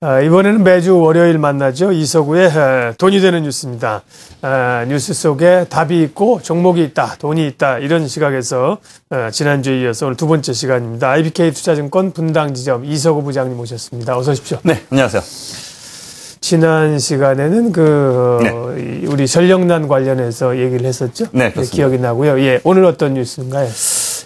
아, 이번에는 매주 월요일 만나죠. 이서구의 아, 돈이 되는 뉴스입니다. 아, 뉴스 속에 답이 있고 종목이 있다, 돈이 있다 이런 시각에서 아, 지난주에 이어서 오늘 두 번째 시간입니다. IBK 투자증권 분당지점 이서구 부장님 모셨습니다. 어서 오십시오. 네, 안녕하세요. 지난 시간에는 그 네. 우리 전력난 관련해서 얘기를 했었죠. 네, 예, 그렇습니다. 기억이 나고요. 예, 오늘 어떤 뉴스인가요?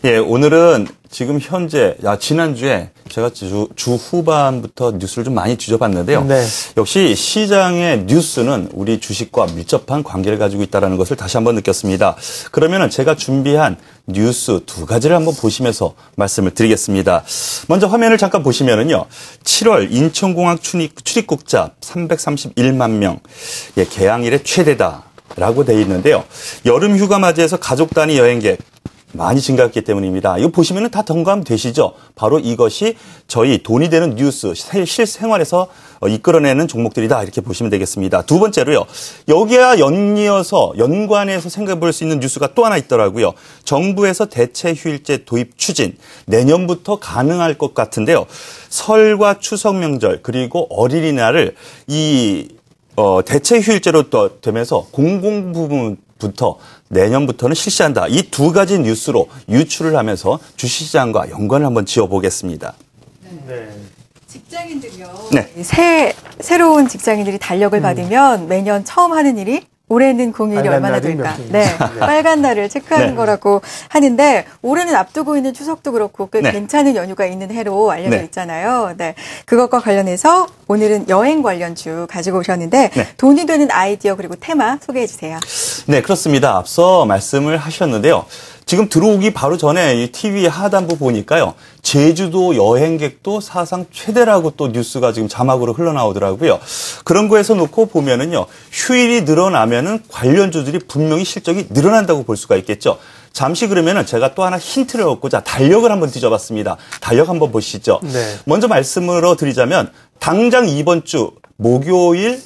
예, 오늘은 지금 현재, 야, 지난주에 제가 주, 주 후반부터 뉴스를 좀 많이 뒤져봤는데요. 네. 역시 시장의 뉴스는 우리 주식과 밀접한 관계를 가지고 있다는 것을 다시 한번 느꼈습니다. 그러면 제가 준비한 뉴스 두 가지를 한번 보시면서 말씀을 드리겠습니다. 먼저 화면을 잠깐 보시면은요. 7월 인천공항 출입, 출입국자 331만 명. 예, 개항일의 최대다. 라고 돼 있는데요. 여름 휴가 맞이해서 가족 단위 여행객 많이 증가했기 때문입니다. 이거 보시면 다 동감되시죠? 바로 이것이 저희 돈이 되는 뉴스, 실생활에서 어, 이끌어내는 종목들이다. 이렇게 보시면 되겠습니다. 두 번째로요. 여기와 연이어서 연관해서 생각해 볼 수 있는 뉴스가 또 하나 있더라고요. 정부에서 대체 휴일제 도입 추진. 내년부터 가능할 것 같은데요. 설과 추석 명절 그리고 어린이날을 이 어, 대체 휴일제로 되면서 공공 부분 부터 내년부터는 실시한다. 이 두 가지 뉴스로 유출을 하면서 주시장과 연관을 한번 지어보겠습니다. 네. 직장인들이요. 네. 새, 새로운 직장인들이 달력을 음. 받으면 매년 처음 하는 일이 올해는 공휴일이 얼마나 될까? 네, 네. 빨간 날을 체크하는 네. 거라고 하는데 올해는 앞두고 있는 추석도 그렇고 꽤 네. 괜찮은 연휴가 있는 해로 알려져 네. 있잖아요. 네. 그것과 관련해서 오늘은 여행 관련 주 가지고 오셨는데 네. 돈이 되는 아이디어 그리고 테마 소개해 주세요. 네, 그렇습니다. 앞서 말씀을 하셨는데요. 지금 들어오기 바로 전에 이 TV 하단부 보니까요. 제주도 여행객도 사상 최대라고 또 뉴스가 지금 자막으로 흘러나오더라고요. 그런 거에서 놓고 보면은요. 휴일이 늘어나면은 관련주들이 분명히 실적이 늘어난다고 볼 수가 있겠죠. 잠시 그러면은 제가 또 하나 힌트를 얻고자 달력을 한번 뒤져봤습니다. 달력 한번 보시죠. 네. 먼저 말씀으로 드리자면 당장 이번 주 목요일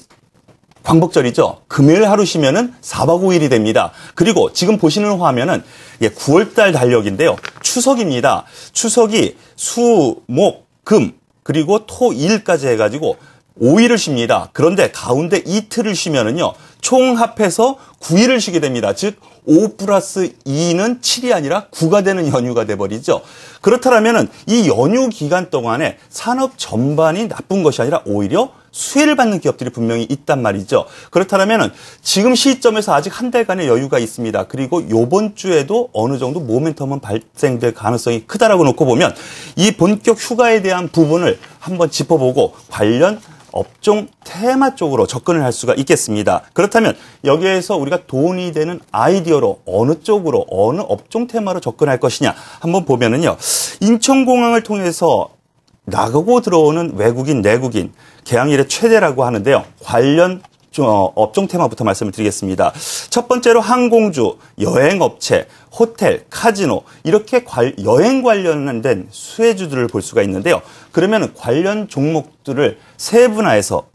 광복절이죠. 금요일 하루 쉬면은 4박 5일이 됩니다. 그리고 지금 보시는 화면은 9월달 달력인데요. 추석입니다. 추석이 수, 목, 금, 그리고 토, 일까지 해가지고 5일을 쉽니다. 그런데 가운데 이틀을 쉬면은요. 총합해서 9일을 쉬게 됩니다. 즉, 5 플러스 2는 7이 아니라 9가 되는 연휴가 돼버리죠. 그렇다면 이 연휴 기간 동안에 산업 전반이 나쁜 것이 아니라 오히려 수혜를 받는 기업들이 분명히 있단 말이죠. 그렇다면 지금 시점에서 아직 한 달간의 여유가 있습니다. 그리고 요번 주에도 어느 정도 모멘텀은 발생될 가능성이 크다라고 놓고 보면 이 본격 휴가에 대한 부분을 한번 짚어보고 관련 업종 테마 쪽으로 접근을 할 수가 있겠습니다. 그렇다면 여기에서 우리가 돈이 되는 아이디어로 어느 쪽으로 어느 업종 테마로 접근할 것이냐 한번 보면은요. 인천공항을 통해서 나가고 들어오는 외국인, 내국인, 개항일의 최대라고 하는데요. 관련 업종 테마부터 말씀을 드리겠습니다. 첫 번째로 항공주, 여행업체, 호텔, 카지노 이렇게 여행 관련된 수혜주들을 볼 수가 있는데요. 그러면 관련 종목들을 세분화해서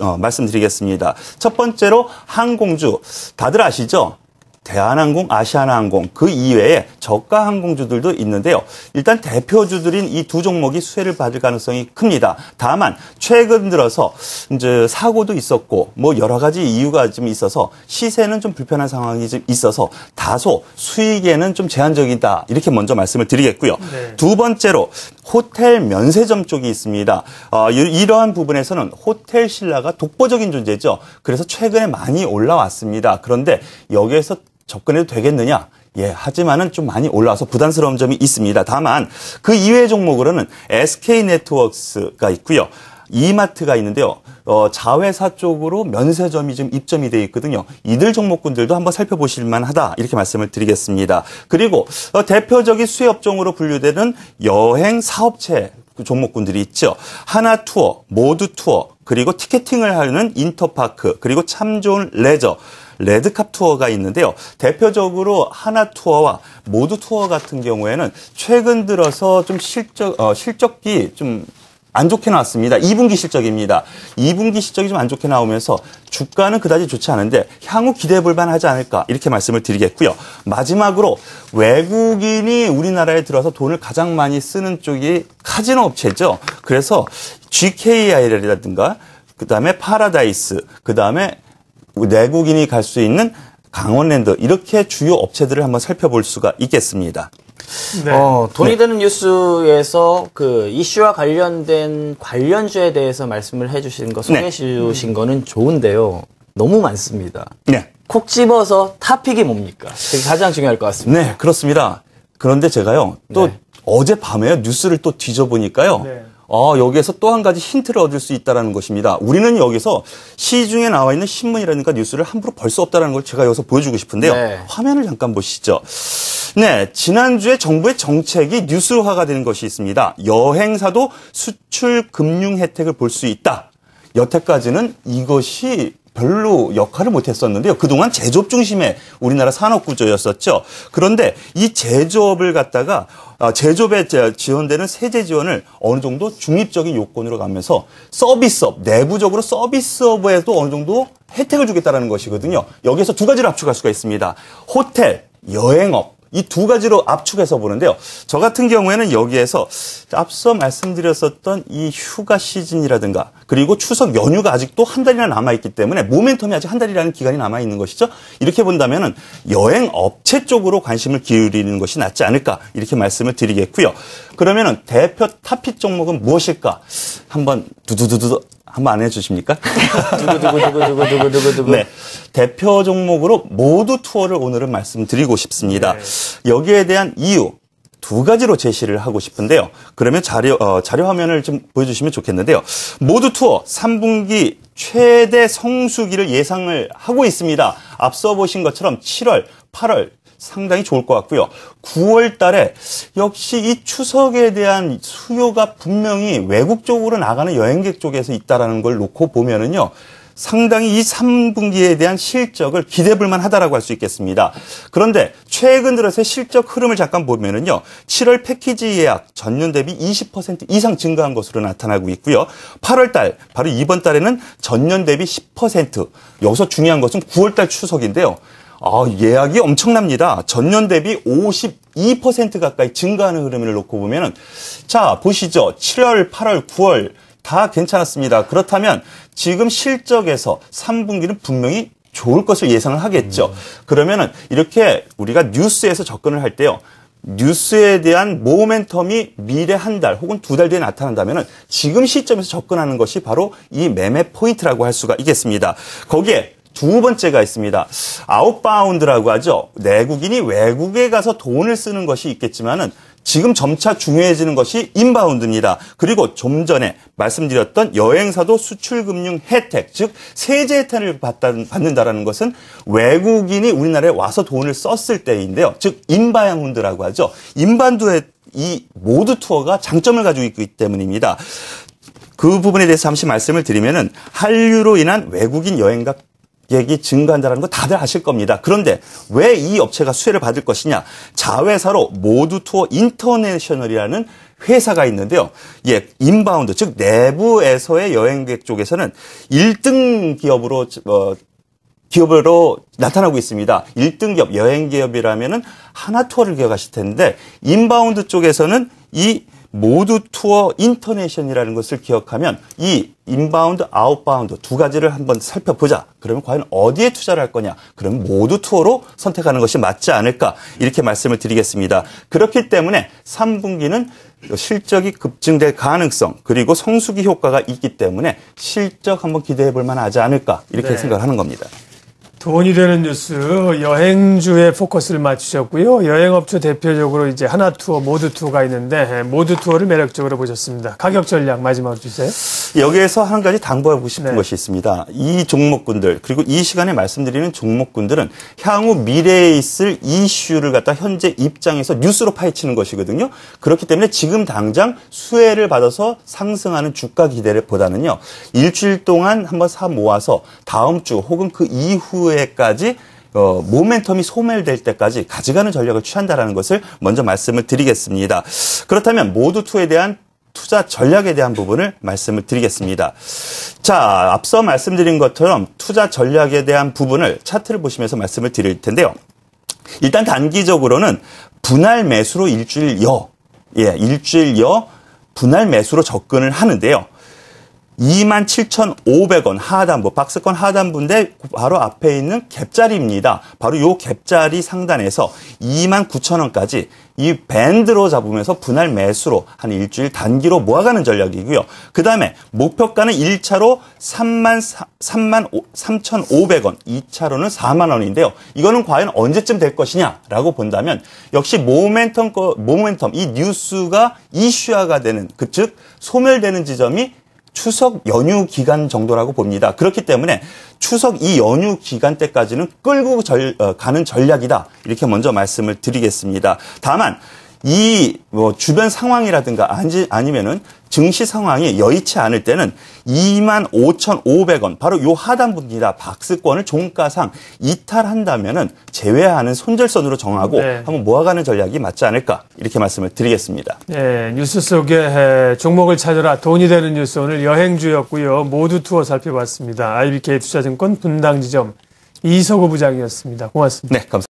어, 말씀드리겠습니다. 첫 번째로 항공주. 다들 아시죠? 대한항공, 아시아나항공 그 이외에 저가 항공주들도 있는데요. 일단 대표주들인 이 두 종목이 수혜를 받을 가능성이 큽니다. 다만 최근 들어서 이제 사고도 있었고 뭐 여러 가지 이유가 좀 있어서 시세는 좀 불편한 상황이 좀 있어서 다소 수익에는 좀 제한적이다 이렇게 먼저 말씀을 드리겠고요. 네. 두 번째로 호텔 면세점 쪽이 있습니다. 어, 이러한 부분에서는 호텔 신라가 독보적인 존재죠. 그래서 최근에 많이 올라왔습니다. 그런데 여기에서 접근해도 되겠느냐? 예, 하지만은 좀 많이 올라와서 부담스러운 점이 있습니다. 다만 그 이외의 종목으로는 SK 네트워크스가 있고요. 이마트가 있는데요. 어, 자회사 쪽으로 면세점이 좀 입점이 돼 있거든요. 이들 종목군들도 한번 살펴보실 만하다 이렇게 말씀을 드리겠습니다. 그리고 어, 대표적인 수혜 업종으로 분류되는 여행 사업체 종목군들이 있죠. 하나 투어, 모두 투어, 그리고 티켓팅을 하는 인터파크, 그리고 참 좋은 레저. 레드캅 투어가 있는데요. 대표적으로 하나 투어와 모두 투어 같은 경우에는 최근 들어서 좀 실적 어, 실적이 좀안 좋게 나왔습니다. 2분기 실적입니다. 2분기 실적이 좀 안 좋게 나오면서 주가는 그다지 좋지 않은데 향후 기대해 볼 만하지 않을까 이렇게 말씀을 드리겠고요. 마지막으로 외국인이 우리나라에 들어와서 돈을 가장 많이 쓰는 쪽이 카지노 업체죠. 그래서 GKI라든가 l 이 그다음에 파라다이스, 그다음에 내국인이 갈 수 있는 강원랜드 이렇게 주요 업체들을 한번 살펴볼 수가 있겠습니다. 네. 어, 돈이 네. 되는 뉴스에서 그 이슈와 관련된 관련주에 대해서 말씀을 해주신 거 소개해 주신 음. 거는 좋은데요. 너무 많습니다. 네. 콕 집어서 탑픽이 뭡니까? 그게 가장 중요할 것 같습니다. 네, 그렇습니다. 그런데 제가요, 또 네. 어젯밤에 뉴스를 또 뒤져보니까요. 네. 아, 여기에서 또 한 가지 힌트를 얻을 수 있다는 것입니다. 우리는 여기서 시중에 나와 있는 신문이라든가 뉴스를 함부로 볼 수 없다는 걸 제가 여기서 보여주고 싶은데요. 네. 화면을 잠깐 보시죠. 네, 지난주에 정부의 정책이 뉴스화가 되는 것이 있습니다. 여행사도 수출 금융 혜택을 볼 수 있다. 여태까지는 이것이 별로 역할을 못했었는데요. 그동안 제조업 중심의 우리나라 산업 구조였었죠. 그런데 이 제조업을 갖다가 아, 제조업에 지원되는 세제 지원을 어느 정도 중립적인 요건으로 가면서 서비스업 내부적으로 서비스업에도 어느 정도 혜택을 주겠다는 것이거든요. 여기에서 두 가지를 압축할 수가 있습니다. 호텔, 여행업 이두 가지로 압축해서 보는데요. 저 같은 경우에는 여기에서 앞서 말씀드렸었던 이 휴가 시즌이라든가 그리고 추석 연휴가 아직도 한 달이나 남아있기 때문에 모멘텀이 아직 한 달이라는 기간이 남아있는 것이죠. 이렇게 본다면 은 여행 업체 쪽으로 관심을 기울이는 것이 낫지 않을까 이렇게 말씀을 드리겠고요. 그러면 대표 타픽 종목은 무엇일까? 한번 두두두두 한번 안 해주십니까? 두구두구두구두구두구두구. 네. 대표 종목으로 모두 투어를 오늘은 말씀드리고 싶습니다. 네. 여기에 대한 이유. 두 가지로 제시를 하고 싶은데요. 그러면 자료, 어, 자료 화면을 좀 보여주시면 좋겠는데요. 모두 투어 3분기 최대 성수기를 예상을 하고 있습니다. 앞서 보신 것처럼 7월, 8월 상당히 좋을 것 같고요. 9월 달에 역시 이 추석에 대한 수요가 분명히 외국 쪽으로 나가는 여행객 쪽에서 있다라는 걸 놓고 보면은요. 상당히 이 3분기에 대한 실적을 기대볼 만하다라고 할 수 있겠습니다. 그런데 최근 들어서 실적 흐름을 잠깐 보면은요. 7월 패키지 예약 전년 대비 20% 이상 증가한 것으로 나타나고 있고요. 8월 달 바로 이번 달에는 전년 대비 10% 여기서 중요한 것은 9월 달 추석인데요. 아, 예약이 엄청납니다. 전년 대비 52% 가까이 증가하는 흐름을 놓고 보면 자, 보시죠. 7월, 8월, 9월 다 괜찮았습니다. 그렇다면 지금 실적에서 3분기는 분명히 좋을 것을 예상을 하겠죠. 음. 그러면은 이렇게 우리가 뉴스에서 접근을 할 때요. 뉴스에 대한 모멘텀이 미래 한 달 혹은 두 달 뒤에 나타난다면 지금 시점에서 접근하는 것이 바로 이 매매 포인트라고 할 수가 있겠습니다. 거기에 두 번째가 있습니다. 아웃바운드라고 하죠. 내국인이 외국에 가서 돈을 쓰는 것이 있겠지만은 지금 점차 중요해지는 것이 인바운드입니다. 그리고 좀 전에 말씀드렸던 여행사도 수출금융 혜택, 즉 세제 혜택을 받는다라는 것은 외국인이 우리나라에 와서 돈을 썼을 때인데요. 즉 인바운드라고 하죠. 인반도의 이모드 투어가 장점을 가지고 있기 때문입니다. 그 부분에 대해서 잠시 말씀을 드리면은 한류로 인한 외국인 여행객 얘이 증가한다는 거 다들 아실 겁니다. 그런데 왜 이 업체가 수혜를 받을 것이냐? 자회사로 모두 투어 인터내셔널이라는 회사가 있는데요. 예, 인바운드 즉 내부에서의 여행객 쪽에서는 1등 기업으로 어, 기업으로 나타나고 있습니다. 1등 기업 여행 기업이라면은 하나 투어를 기억하실 텐데 인바운드 쪽에서는 이 모두 투어 인터내션이라는 것을 기억하면 이 인바운드, 아웃바운드 두 가지를 한번 살펴보자. 그러면 과연 어디에 투자를 할 거냐? 그럼 모두 투어로 선택하는 것이 맞지 않을까? 이렇게 말씀을 드리겠습니다. 그렇기 때문에 3분기는 실적이 급증될 가능성 그리고 성수기 효과가 있기 때문에 실적 한번 기대해 볼 만하지 않을까? 이렇게 네. 생각하는 겁니다. 돈이 되는 뉴스 여행주에 포커스를 맞추셨고요. 여행업체 대표적으로 이제 하나투어, 모두투어가 있는데 예, 모두투어를 매력적으로 보셨습니다. 가격 전략 마지막으로 주세요. 여기에서 한 가지 당부하고 싶은 네. 것이 있습니다. 이 종목군들 그리고 이 시간에 말씀드리는 종목군들은 향후 미래에 있을 이슈를 갖다 현재 입장에서 뉴스로 파헤치는 것이거든요. 그렇기 때문에 지금 당장 수혜를 받아서 상승하는 주가 기대 보다는요. 일주일 동안 한번 사 모아서 다음 주 혹은 그 이후에 이후에까지 어, 모멘텀이 소멸될 때까지 가져가는 전략을 취한다라는 것을 먼저 말씀을 드리겠습니다. 그렇다면 모두투에 대한 투자 전략에 대한 부분을 말씀을 드리겠습니다. 자, 앞서 말씀드린 것처럼 투자 전략에 대한 부분을 차트를 보시면서 말씀을 드릴 텐데요. 일단 단기적으로는 분할 매수로 일주일여, 예, 일주일여 분할 매수로 접근을 하는데요. 27,500원 하단부, 박스권 하단부인데 바로 앞에 있는 갭자리입니다. 바로 요 갭자리 상단에서 29,000원까지 이 밴드로 잡으면서 분할 매수로 한 일주일 단기로 모아가는 전략이고요. 그 다음에 목표가는 1차로 3만, 3만 3,500원, 2차로는 4만 원인데요. 이거는 과연 언제쯤 될 것이냐라고 본다면 역시 모멘텀, 모멘텀, 이 뉴스가 이슈화가 되는, 그 즉 소멸되는 지점이 추석 연휴 기간 정도라고 봅니다. 그렇기 때문에 추석 이 연휴 기간 때까지는 끌고 절, 어, 가는 전략이다. 이렇게 먼저 말씀을 드리겠습니다. 다만 이뭐 주변 상황이라든가 아니, 아니면은 증시 상황이 여의치 않을 때는 25,500원 바로 요 하단부입니다. 박스권을 종가상 이탈한다면은 제외하는 손절선으로 정하고 네. 한번 모아가는 전략이 맞지 않을까 이렇게 말씀을 드리겠습니다. 네, 뉴스 속에 종목을 찾아라 돈이 되는 뉴스 오늘 여행주였고요. 모두 투어 살펴봤습니다. IBK 투자증권 분당지점 이석우 부장이었습니다. 고맙습니다. 네, 감사니다